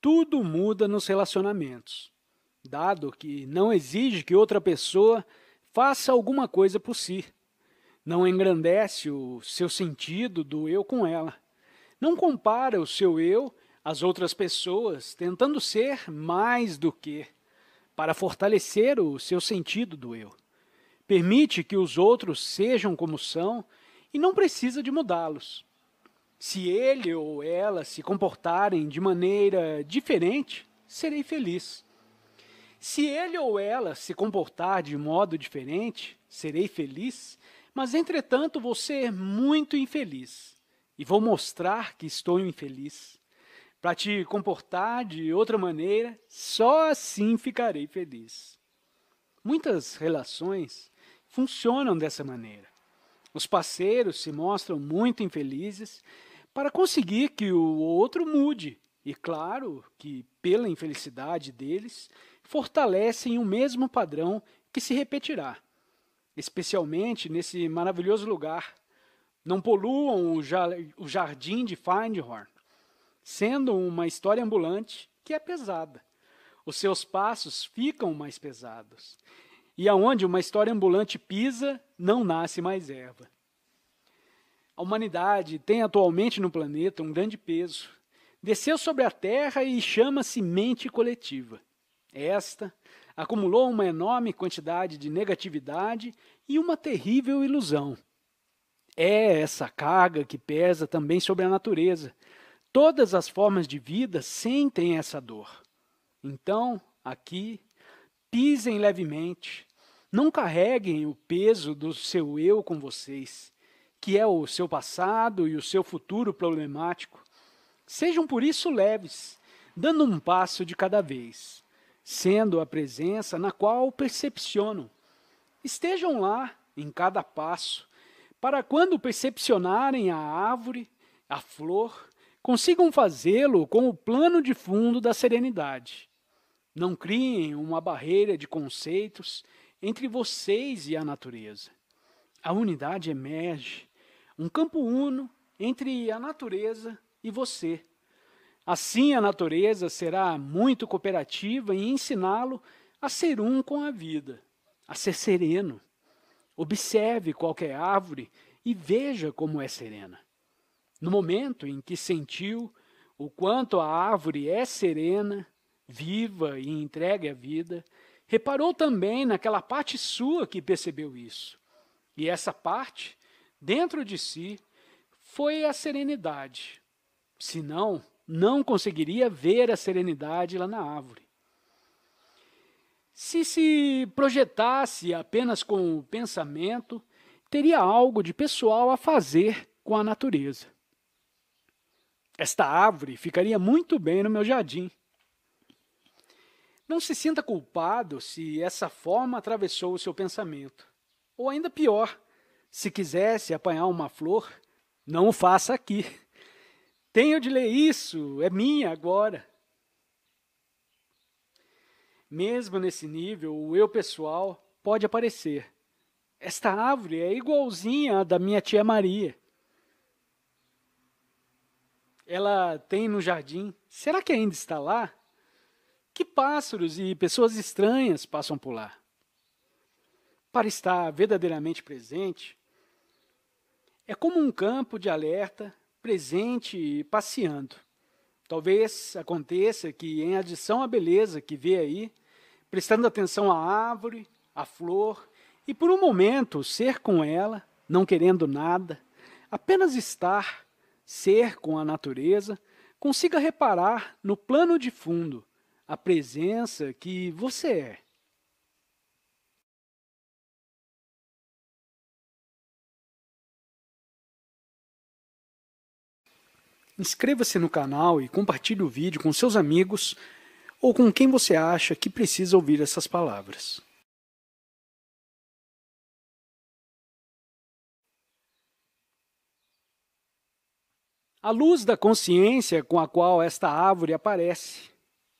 tudo muda nos relacionamentos, dado que não exige que outra pessoa faça alguma coisa por si. Não engrandece o seu sentido do eu com ela. Não compara o seu eu às outras pessoas, tentando ser mais do que, para fortalecer o seu sentido do eu. Permite que os outros sejam como são e não precisa de mudá-los. Se ele ou ela se comportarem de maneira diferente, serei feliz. Se ele ou ela se comportar de modo diferente, serei feliz, mas entretanto vou ser muito infeliz e vou mostrar que estou infeliz. Para te comportar de outra maneira, só assim ficarei feliz. Muitas relações funcionam dessa maneira. Os parceiros se mostram muito infelizes para conseguir que o outro mude. E claro que, pela infelicidade deles, fortalecem o mesmo padrão que se repetirá, especialmente nesse maravilhoso lugar. Não poluam o, ja o jardim de Findhorn, sendo uma história ambulante que é pesada. Os seus passos ficam mais pesados. E aonde uma história ambulante pisa, não nasce mais erva a humanidade tem atualmente no planeta um grande peso, desceu sobre a Terra e chama-se mente coletiva. Esta acumulou uma enorme quantidade de negatividade e uma terrível ilusão. É essa carga que pesa também sobre a natureza. Todas as formas de vida sentem essa dor. Então, aqui, pisem levemente, não carreguem o peso do seu eu com vocês que é o seu passado e o seu futuro problemático, sejam por isso leves, dando um passo de cada vez, sendo a presença na qual percepcionam. Estejam lá em cada passo, para quando percepcionarem a árvore, a flor, consigam fazê-lo com o plano de fundo da serenidade. Não criem uma barreira de conceitos entre vocês e a natureza. A unidade emerge um campo uno entre a natureza e você. Assim, a natureza será muito cooperativa em ensiná-lo a ser um com a vida, a ser sereno. Observe qualquer árvore e veja como é serena. No momento em que sentiu o quanto a árvore é serena, viva e entregue à vida, reparou também naquela parte sua que percebeu isso. E essa parte dentro de si foi a serenidade. Senão, não conseguiria ver a serenidade lá na árvore. Se se projetasse apenas com o pensamento, teria algo de pessoal a fazer com a natureza. Esta árvore ficaria muito bem no meu jardim. Não se sinta culpado se essa forma atravessou o seu pensamento. Ou ainda pior, se quisesse apanhar uma flor, não o faça aqui. Tenho de ler isso, é minha agora. Mesmo nesse nível, o eu pessoal pode aparecer. Esta árvore é igualzinha à da minha tia Maria. Ela tem no jardim. Será que ainda está lá? Que pássaros e pessoas estranhas passam por lá? Para estar verdadeiramente presente, é como um campo de alerta presente e passeando. Talvez aconteça que, em adição à beleza que vê aí, prestando atenção à árvore, à flor, e por um momento ser com ela, não querendo nada, apenas estar, ser com a natureza, consiga reparar no plano de fundo a presença que você é. Inscreva-se no canal e compartilhe o vídeo com seus amigos ou com quem você acha que precisa ouvir essas palavras. A luz da consciência com a qual esta árvore aparece,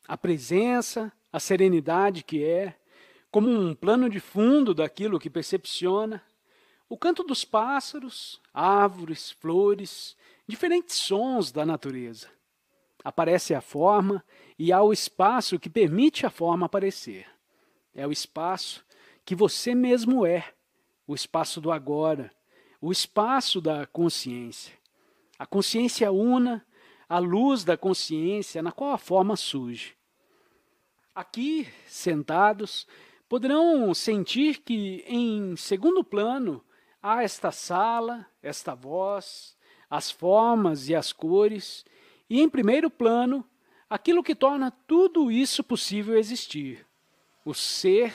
a presença, a serenidade que é, como um plano de fundo daquilo que percepciona, o canto dos pássaros, árvores, flores diferentes sons da natureza. Aparece a forma e há o espaço que permite a forma aparecer. É o espaço que você mesmo é, o espaço do agora, o espaço da consciência. A consciência una, a luz da consciência na qual a forma surge. Aqui, sentados, poderão sentir que em segundo plano há esta sala, esta voz, as formas e as cores, e em primeiro plano, aquilo que torna tudo isso possível existir. O ser,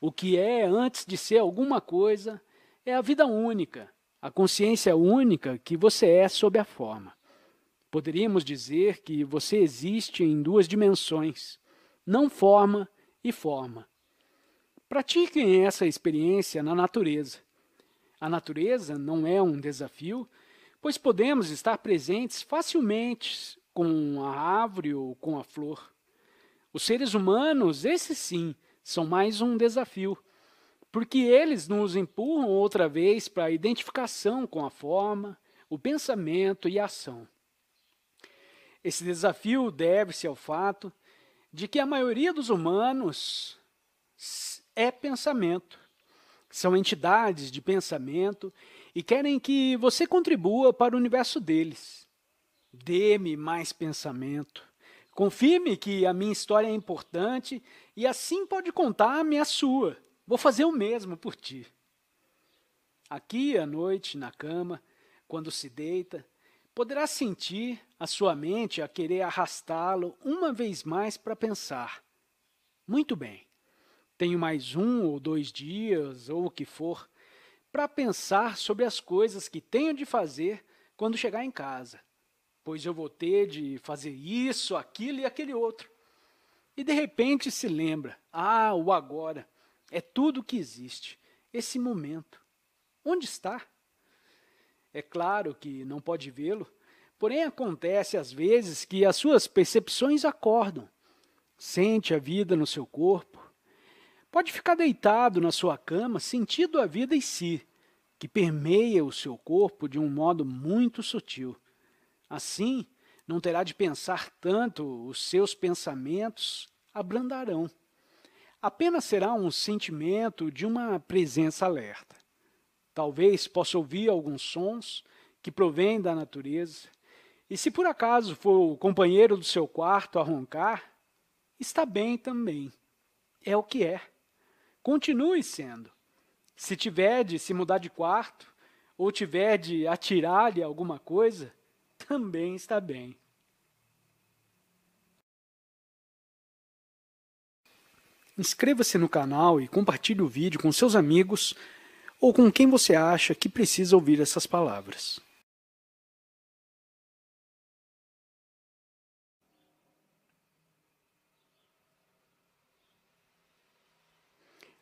o que é antes de ser alguma coisa, é a vida única, a consciência única que você é sob a forma. Poderíamos dizer que você existe em duas dimensões, não forma e forma. Pratiquem essa experiência na natureza. A natureza não é um desafio, pois podemos estar presentes facilmente com a árvore ou com a flor. Os seres humanos, esses sim, são mais um desafio, porque eles nos empurram outra vez para a identificação com a forma, o pensamento e a ação. Esse desafio deve-se ao fato de que a maioria dos humanos é pensamento. São entidades de pensamento e querem que você contribua para o universo deles. Dê-me mais pensamento. Confirme que a minha história é importante e assim pode contar-me a sua. Vou fazer o mesmo por ti. Aqui à noite, na cama, quando se deita, poderá sentir a sua mente a querer arrastá-lo uma vez mais para pensar. Muito bem, tenho mais um ou dois dias, ou o que for, para pensar sobre as coisas que tenho de fazer quando chegar em casa, pois eu vou ter de fazer isso, aquilo e aquele outro. E de repente se lembra: ah, o agora é tudo que existe, esse momento. Onde está? É claro que não pode vê-lo, porém acontece às vezes que as suas percepções acordam. Sente a vida no seu corpo, Pode ficar deitado na sua cama, sentindo a vida em si, que permeia o seu corpo de um modo muito sutil. Assim, não terá de pensar tanto, os seus pensamentos abrandarão. Apenas será um sentimento de uma presença alerta. Talvez possa ouvir alguns sons que provêm da natureza, e se por acaso for o companheiro do seu quarto a roncar, está bem também. É o que é. Continue sendo. Se tiver de se mudar de quarto, ou tiver de atirar-lhe alguma coisa, também está bem. Inscreva-se no canal e compartilhe o vídeo com seus amigos ou com quem você acha que precisa ouvir essas palavras.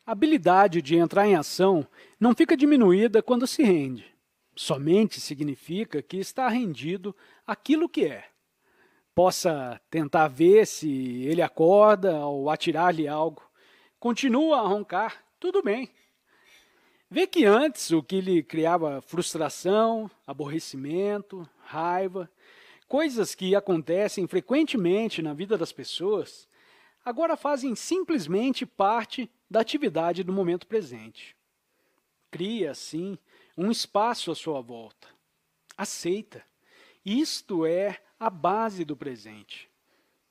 A habilidade de entrar em ação não fica diminuída quando se rende. Somente significa que está rendido aquilo que é. Possa tentar ver se ele acorda ou atirar-lhe algo. Continua a roncar, tudo bem. Vê que antes o que lhe criava frustração, aborrecimento, raiva, coisas que acontecem frequentemente na vida das pessoas, agora fazem simplesmente parte da atividade do momento presente. Cria, assim, um espaço à sua volta. Aceita. Isto é a base do presente.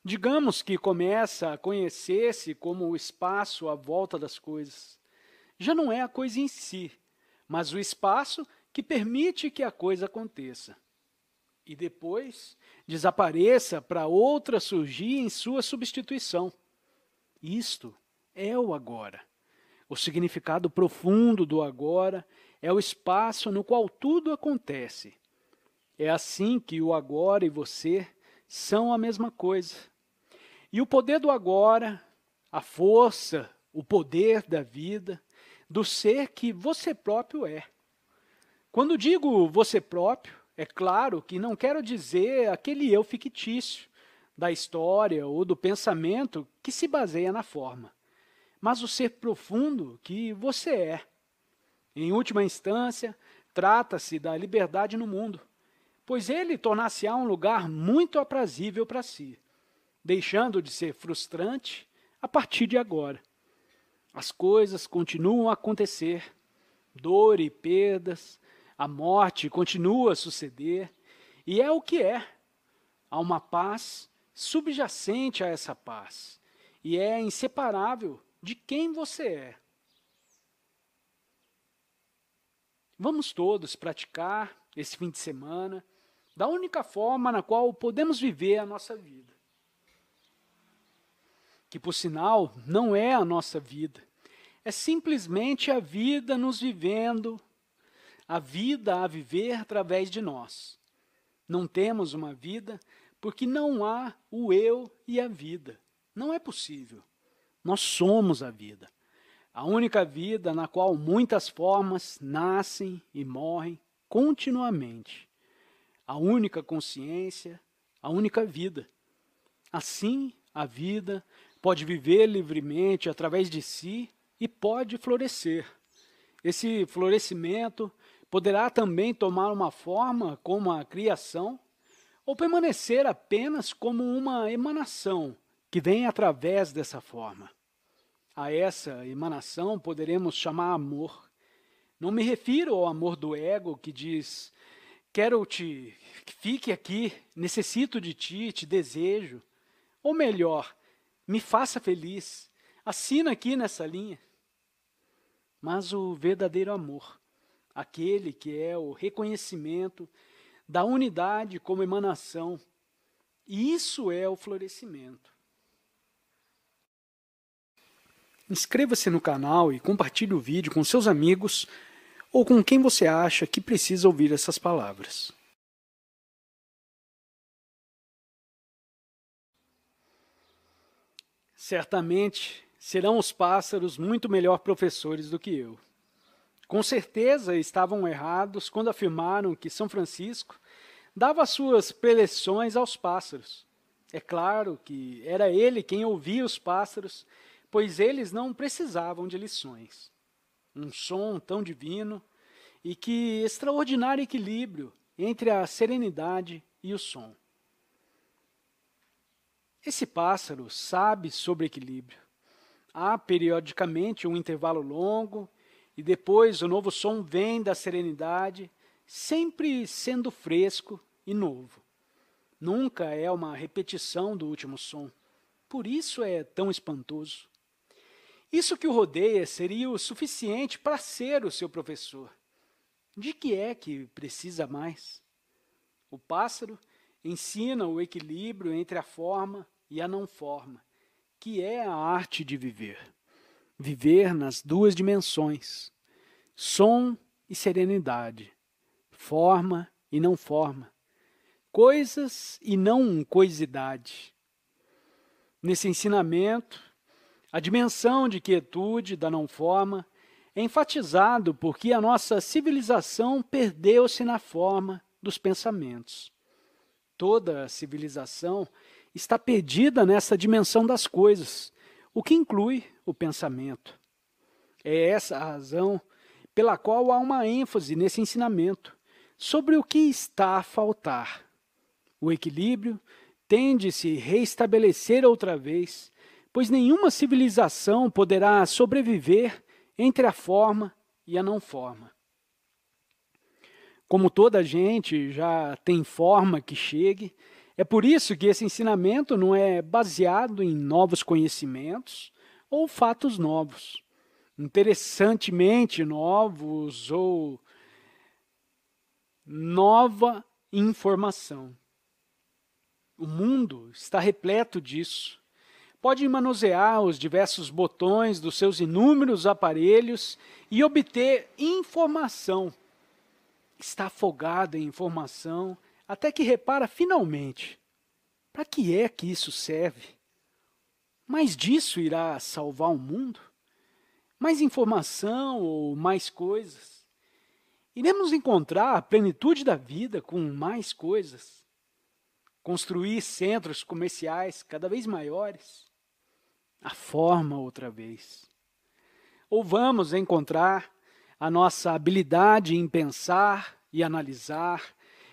Digamos que começa a conhecer-se como o espaço à volta das coisas. Já não é a coisa em si, mas o espaço que permite que a coisa aconteça. E depois desapareça para outra surgir em sua substituição. Isto é o agora. O significado profundo do agora é o espaço no qual tudo acontece. É assim que o agora e você são a mesma coisa. E o poder do agora, a força, o poder da vida, do ser que você próprio é. Quando digo você próprio, é claro que não quero dizer aquele eu fictício da história ou do pensamento que se baseia na forma mas o ser profundo que você é. Em última instância, trata-se da liberdade no mundo, pois ele tornar-se-á um lugar muito aprazível para si, deixando de ser frustrante a partir de agora. As coisas continuam a acontecer, dor e perdas, a morte continua a suceder, e é o que é. Há uma paz subjacente a essa paz, e é inseparável de quem você é. Vamos todos praticar esse fim de semana da única forma na qual podemos viver a nossa vida. Que, por sinal, não é a nossa vida. É simplesmente a vida nos vivendo, a vida a viver através de nós. Não temos uma vida porque não há o eu e a vida. Não é possível. Nós somos a vida. A única vida na qual muitas formas nascem e morrem continuamente. A única consciência, a única vida. Assim, a vida pode viver livremente através de si e pode florescer. Esse florescimento poderá também tomar uma forma como a criação ou permanecer apenas como uma emanação que vem através dessa forma. A essa emanação poderemos chamar amor. Não me refiro ao amor do ego que diz: quero-te, fique aqui, necessito de ti, te desejo. Ou melhor, me faça feliz, assina aqui nessa linha. Mas o verdadeiro amor, aquele que é o reconhecimento da unidade como emanação, isso é o florescimento. Inscreva-se no canal e compartilhe o vídeo com seus amigos ou com quem você acha que precisa ouvir essas palavras. Certamente serão os pássaros muito melhor professores do que eu. Com certeza estavam errados quando afirmaram que São Francisco dava suas preleções aos pássaros. É claro que era ele quem ouvia os pássaros pois eles não precisavam de lições. Um som tão divino e que extraordinário equilíbrio entre a serenidade e o som. Esse pássaro sabe sobre equilíbrio. Há periodicamente um intervalo longo e depois o novo som vem da serenidade, sempre sendo fresco e novo. Nunca é uma repetição do último som. Por isso é tão espantoso. Isso que o rodeia seria o suficiente para ser o seu professor. De que é que precisa mais? O pássaro ensina o equilíbrio entre a forma e a não forma, que é a arte de viver. Viver nas duas dimensões, som e serenidade, forma e não forma, coisas e não coisidade. Nesse ensinamento, a dimensão de quietude, da não-forma, é enfatizado porque a nossa civilização perdeu-se na forma dos pensamentos. Toda a civilização está perdida nessa dimensão das coisas, o que inclui o pensamento. É essa a razão pela qual há uma ênfase nesse ensinamento sobre o que está a faltar. O equilíbrio tende a se reestabelecer outra vez pois nenhuma civilização poderá sobreviver entre a forma e a não forma. Como toda gente já tem forma que chegue, é por isso que esse ensinamento não é baseado em novos conhecimentos ou fatos novos, interessantemente novos ou nova informação. O mundo está repleto disso pode manusear os diversos botões dos seus inúmeros aparelhos e obter informação. Está afogado em informação até que repara finalmente. Para que é que isso serve? Mais disso irá salvar o mundo? Mais informação ou mais coisas? Iremos encontrar a plenitude da vida com mais coisas? Construir centros comerciais cada vez maiores? a forma outra vez. Ou vamos encontrar a nossa habilidade em pensar e analisar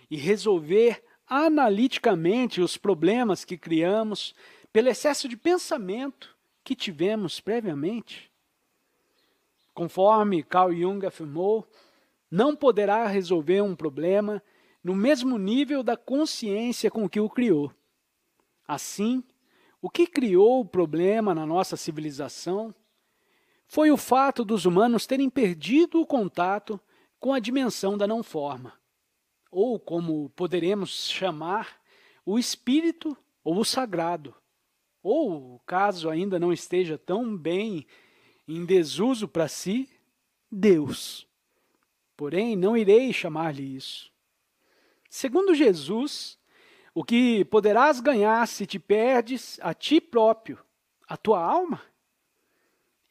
e resolver analiticamente os problemas que criamos pelo excesso de pensamento que tivemos previamente. Conforme Carl Jung afirmou, não poderá resolver um problema no mesmo nível da consciência com que o criou. Assim, o que criou o problema na nossa civilização foi o fato dos humanos terem perdido o contato com a dimensão da não forma, ou como poderemos chamar, o espírito ou o sagrado, ou, caso ainda não esteja tão bem em desuso para si, Deus. Porém, não irei chamar-lhe isso. Segundo Jesus, o que poderás ganhar se te perdes a ti próprio, a tua alma?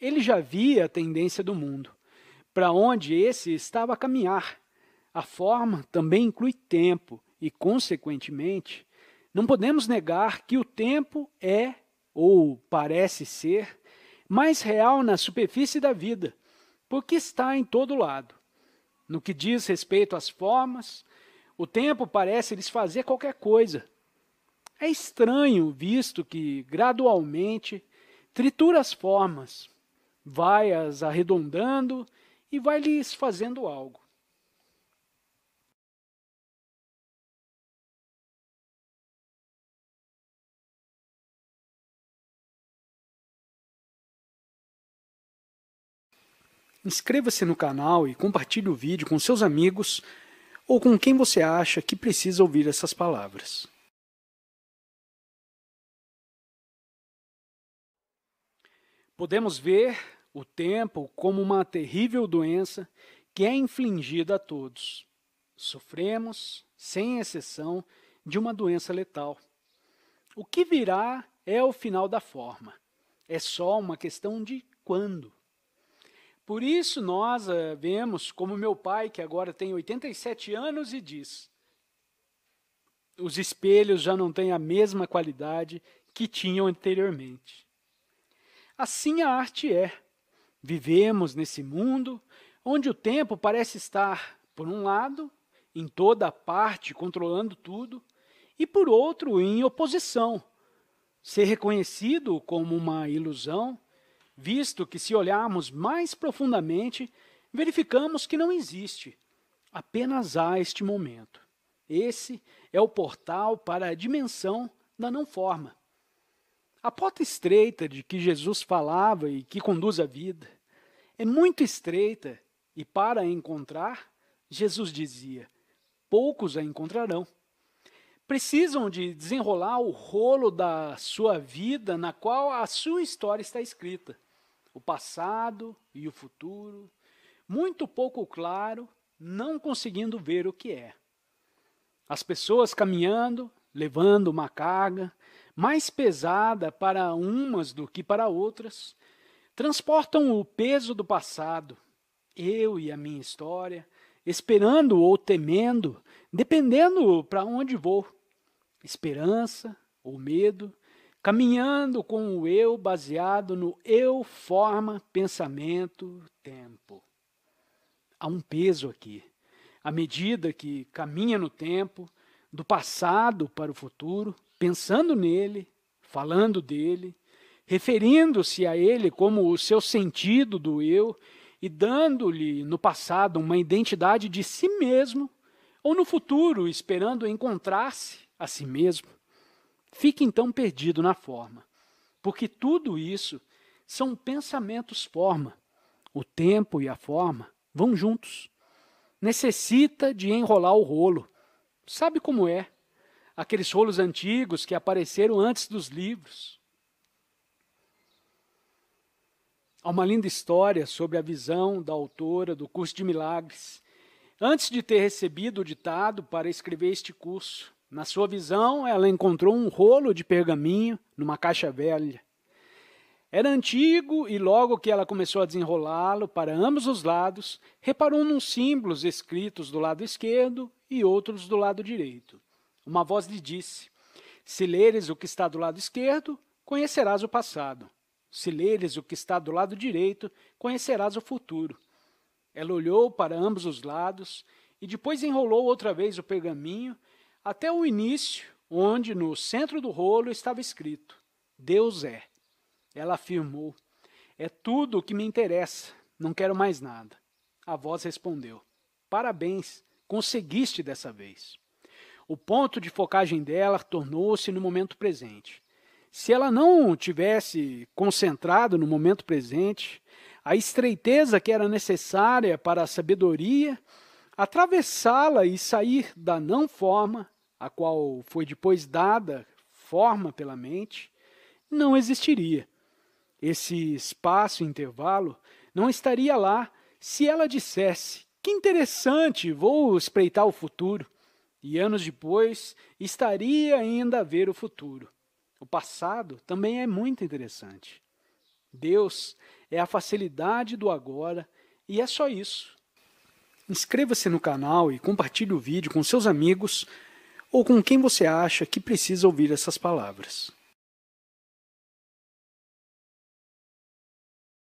Ele já via a tendência do mundo, para onde esse estava a caminhar. A forma também inclui tempo e, consequentemente, não podemos negar que o tempo é, ou parece ser, mais real na superfície da vida, porque está em todo lado. No que diz respeito às formas, o tempo parece lhes fazer qualquer coisa. É estranho, visto que, gradualmente, tritura as formas, vai as arredondando e vai lhes fazendo algo. Inscreva-se no canal e compartilhe o vídeo com seus amigos ou com quem você acha que precisa ouvir essas palavras. Podemos ver o tempo como uma terrível doença que é infligida a todos. Sofremos, sem exceção, de uma doença letal. O que virá é o final da forma. É só uma questão de quando. Por isso nós uh, vemos como meu pai, que agora tem 87 anos, e diz: os espelhos já não têm a mesma qualidade que tinham anteriormente. Assim a arte é. Vivemos nesse mundo onde o tempo parece estar, por um lado, em toda parte, controlando tudo, e por outro, em oposição. Ser reconhecido como uma ilusão visto que, se olharmos mais profundamente, verificamos que não existe, apenas há este momento. Esse é o portal para a dimensão da não-forma. A porta estreita de que Jesus falava e que conduz à vida é muito estreita, e para a encontrar, Jesus dizia: poucos a encontrarão. Precisam de desenrolar o rolo da sua vida na qual a sua história está escrita o passado e o futuro, muito pouco claro, não conseguindo ver o que é. As pessoas caminhando, levando uma carga mais pesada para umas do que para outras, transportam o peso do passado, eu e a minha história, esperando ou temendo, dependendo para onde vou. Esperança ou medo, caminhando com o eu baseado no eu, forma, pensamento, tempo. Há um peso aqui. À medida que caminha no tempo, do passado para o futuro, pensando nele, falando dele, referindo-se a ele como o seu sentido do eu e dando-lhe no passado uma identidade de si mesmo, ou no futuro esperando encontrar-se a si mesmo Fique então perdido na forma, porque tudo isso são pensamentos forma. O tempo e a forma vão juntos. Necessita de enrolar o rolo. Sabe como é? Aqueles rolos antigos que apareceram antes dos livros. Há uma linda história sobre a visão da autora do curso de milagres. Antes de ter recebido o ditado para escrever este curso, na sua visão, ela encontrou um rolo de pergaminho numa caixa velha. Era antigo e logo que ela começou a desenrolá-lo para ambos os lados, reparou nos símbolos escritos do lado esquerdo e outros do lado direito. Uma voz lhe disse: Se leres o que está do lado esquerdo, conhecerás o passado. Se leres o que está do lado direito, conhecerás o futuro. Ela olhou para ambos os lados e depois enrolou outra vez o pergaminho até o início, onde no centro do rolo estava escrito: Deus é. Ela afirmou: É tudo o que me interessa, não quero mais nada. A voz respondeu: Parabéns, conseguiste dessa vez. O ponto de focagem dela tornou-se no momento presente. Se ela não tivesse concentrado no momento presente, a estreiteza que era necessária para a sabedoria atravessá-la e sair da não forma, a qual foi depois dada forma pela mente, não existiria. Esse espaço intervalo não estaria lá se ela dissesse: "Que interessante, vou espreitar o futuro". E anos depois, estaria ainda a ver o futuro. O passado também é muito interessante. Deus é a facilidade do agora e é só isso. Inscreva-se no canal e compartilhe o vídeo com seus amigos ou com quem você acha que precisa ouvir essas palavras.